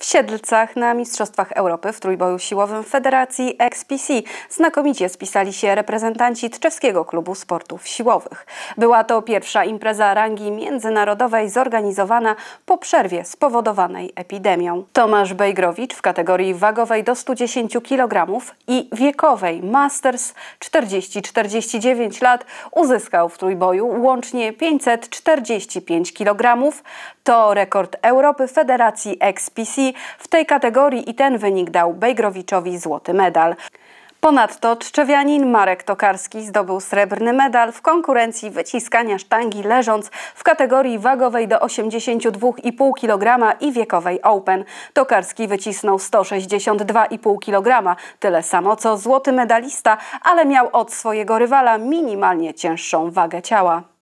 w Siedlcach na Mistrzostwach Europy w trójboju siłowym Federacji XPC. Znakomicie spisali się reprezentanci Tczewskiego Klubu Sportów Siłowych. Była to pierwsza impreza rangi międzynarodowej zorganizowana po przerwie spowodowanej epidemią. Tomasz Bejgrowicz w kategorii wagowej do 110 kg i wiekowej Masters 40-49 lat uzyskał w trójboju łącznie 545 kg. To rekord Europy Federacji XPC w tej kategorii i ten wynik dał Bejgrowiczowi złoty medal. Ponadto Tczewianin Marek Tokarski zdobył srebrny medal w konkurencji wyciskania sztangi leżąc w kategorii wagowej do 82,5 kg i wiekowej Open. Tokarski wycisnął 162,5 kg, tyle samo co złoty medalista, ale miał od swojego rywala minimalnie cięższą wagę ciała.